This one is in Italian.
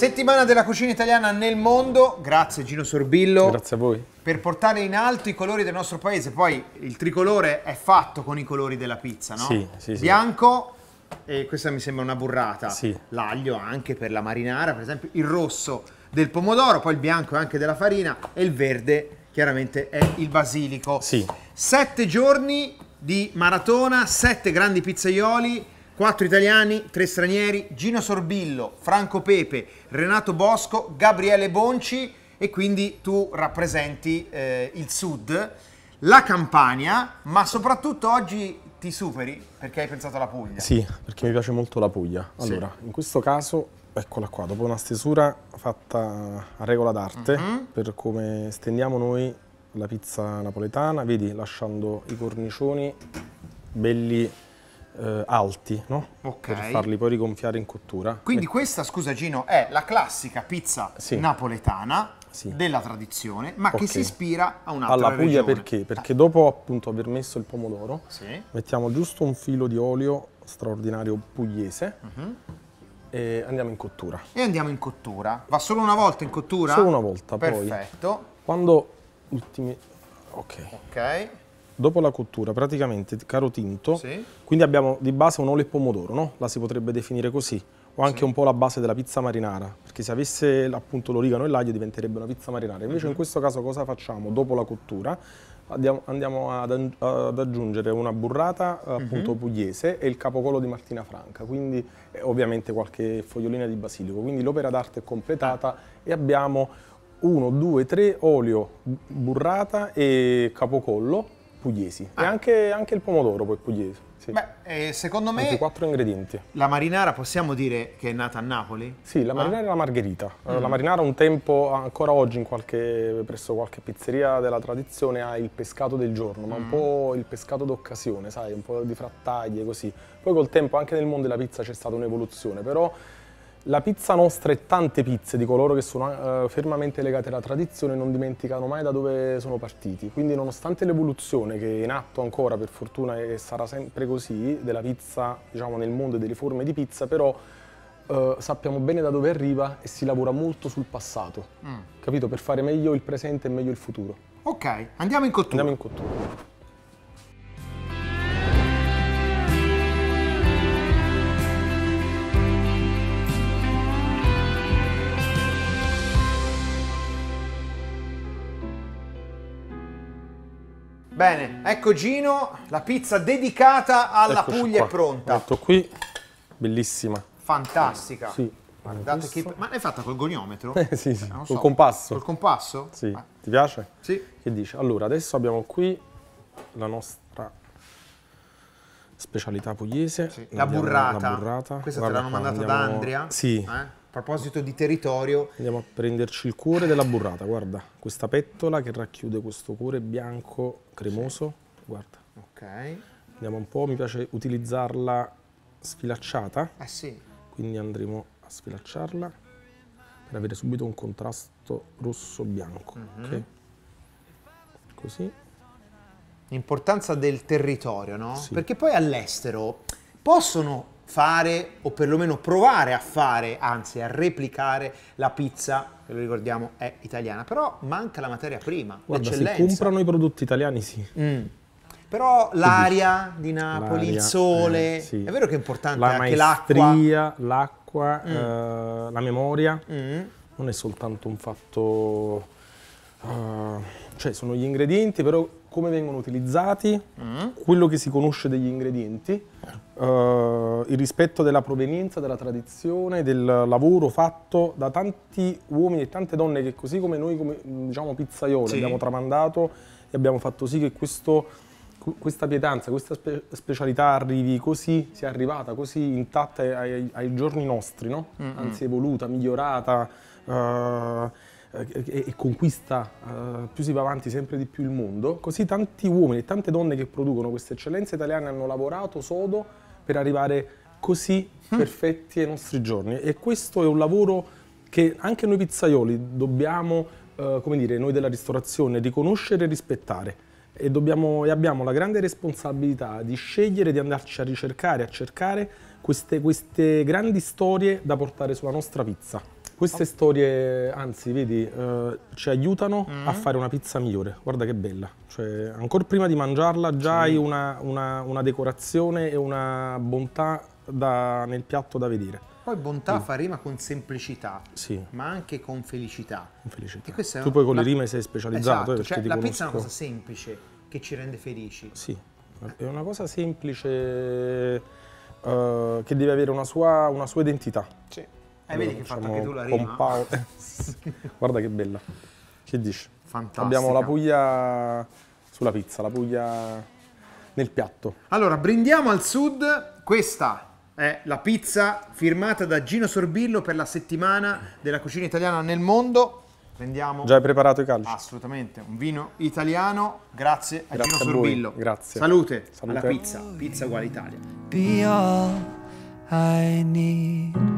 Settimana della cucina italiana nel mondo, grazie Gino Sorbillo. Grazie a voi. Per portare in alto i colori del nostro paese, poi il tricolore è fatto con i colori della pizza, no? Sì, sì, sì. Bianco, e questa mi sembra una burrata. Sì. L'aglio anche per la marinara, per esempio, il rosso del pomodoro, poi il bianco anche della farina e il verde chiaramente è il basilico. Sì. Sette giorni di maratona, sette grandi pizzaioli Quattro italiani, tre stranieri, Gino Sorbillo, Franco Pepe, Renato Bosco, Gabriele Bonci e quindi tu rappresenti eh, il sud, la Campania, ma soprattutto oggi ti superi perché hai pensato alla Puglia. Sì, perché mi piace molto la Puglia. Allora, sì. in questo caso, eccola qua, dopo una stesura fatta a regola d'arte, mm -hmm. per come stendiamo noi la pizza napoletana, vedi, lasciando i cornicioni belli eh, alti, no? okay. per farli poi rigonfiare in cottura. Quindi e... Eh. questa, scusa Gino, è la classica pizza sì. napoletana sì. della tradizione, ma okay. che si ispira a un'altra Alla Puglia regione. perché? Eh. Perché ah. dopo appunto aver messo il pomodoro, sì. mettiamo giusto un filo di olio straordinario pugliese, uh mhm. -huh e andiamo in cottura. E andiamo in cottura. Va solo una volta in cottura? Solo una volta, Perfetto. poi. Perfetto. Quando ultimi... Ok. Ok dopo la cottura praticamente caro tinto, sì. quindi abbiamo di base un olio e pomodoro, no? la si potrebbe definire così, o anche sì. un po' la base della pizza marinara, perché se avesse appunto l'origano e l'aglio diventerebbe una pizza marinara, invece mm -hmm. in mhm. questo caso cosa facciamo dopo la cottura? Andiamo, andiamo ad, ad, aggiungere una burrata eh, appunto mm -hmm. pugliese e il capocollo di Martina Franca, quindi eh, ovviamente qualche fogliolina di basilico, quindi l'opera d'arte è completata ah. e abbiamo 1, 2, 3 olio, burrata e capocollo pugliesi. Ah. E anche, anche, il pomodoro poi pugliese. Sì. Beh, eh, secondo me... quattro ingredienti. La marinara possiamo dire che è nata a Napoli? Sì, la ah. marinara ah. è la margherita. Eh, mm. La marinara un tempo, ancora oggi qualche, presso qualche pizzeria della tradizione, ha il pescato del giorno, ma un mm. po' il pescato d'occasione, sai, un po' di frattaglie così. Poi col tempo anche nel mondo della pizza c'è stata un'evoluzione, però la pizza nostra e tante pizze di coloro che sono eh, fermamente legati alla tradizione non dimenticano mai da dove sono partiti, quindi nonostante l'evoluzione che è in atto ancora per fortuna e sarà sempre così della pizza diciamo, nel mondo e delle forme di pizza però eh, sappiamo bene da dove arriva e si lavora molto sul passato, mm. capito? Per fare meglio il presente e meglio il futuro. Ok, andiamo in cottura. Andiamo in cottura. Bene, ecco Gino, la pizza dedicata alla Eccoci Puglia qua. è pronta. Metto qui, bellissima. Fantastica. Sì. Guardate che... Ma l'hai fatta col goniometro? Eh sì, sì. Eh, col so. compasso. Col compasso? Sì. Ah. Ti piace? Sì. Che dice? Allora, adesso abbiamo qui la nostra specialità pugliese. Sì. La, burrata. la burrata. Questa Guarda, te l'hanno mandata andiamo... da Andrea? Sì. Eh? proposito di territorio... Andiamo a prenderci il cuore della burrata, guarda, questa pettola che racchiude questo cuore bianco cremoso, sì. guarda. Ok. Andiamo un po', mi piace utilizzarla sfilacciata. Ah sì? Quindi andremo a sfilacciarla per avere subito un contrasto rosso-bianco, mm -hmm. okay? Così. L'importanza del territorio, no? Sì. Perché poi all'estero possono fare o perlomeno provare a fare, anzi a replicare la pizza lo ricordiamo è italiana, però manca la materia prima, Guarda, l'eccellenza. Si comprano i prodotti italiani, sì. Mm. Però l'aria di Napoli, il eh, sole, eh, sì. è vero che è importante la anche l'acqua. L'acqua, mm. eh, la memoria, mm. non è soltanto un fatto... Uh, cioè sono gli ingredienti, però come vengono utilizzati, mm. quello che si conosce degli ingredienti, eh, il rispetto della provenienza, della tradizione, del lavoro fatto da tanti uomini e tante donne che così come noi, come, diciamo pizzaioli, sì. abbiamo tramandato e abbiamo fatto sì che questo, questa pietanza, questa spe specialità arrivi così, sia arrivata così intatta ai, ai giorni nostri, no? mm -hmm. anzi evoluta, migliorata. Eh, eh, e, e conquista uh, più si va avanti sempre di più il mondo, così tanti uomini e tante donne che producono queste eccellenze italiane hanno lavorato sodo per arrivare così mm. perfetti ai nostri giorni e questo è un lavoro che anche noi pizzaioli dobbiamo, uh, come dire, noi della ristorazione riconoscere e rispettare e, dobbiamo, e abbiamo la grande responsabilità di scegliere, di andarci a ricercare, a cercare queste, queste grandi storie da portare sulla nostra pizza. Queste storie, anzi, vedi, eh, ci aiutano mm. a fare una pizza migliore. Guarda che bella. Cioè, ancora prima di mangiarla già sì. hai una, una, una, decorazione e una bontà da, nel piatto da vedere. Poi bontà sì. fa rima con semplicità, sì. ma anche con felicità. Con felicità. tu poi con la... le rime sei specializzato. Eh, esatto, cioè, la conosco. pizza è una cosa semplice che ci rende felici. Sì, è una cosa semplice eh, che deve avere una sua, una sua identità. Sì. Eh, vedi che hai fatto anche tu la rima. Paolo... Guarda che bella. Che dici? Fantastico. Abbiamo la Puglia sulla pizza, la Puglia nel piatto. Allora, brindiamo al sud. Questa è la pizza firmata da Gino Sorbillo per la settimana della cucina italiana nel mondo. Prendiamo. Già hai preparato i calci? Assolutamente, un vino italiano, grazie a grazie Gino a Sorbillo. Grazie. Salute, Salute alla pizza, pizza uguale Italia. Be all I need.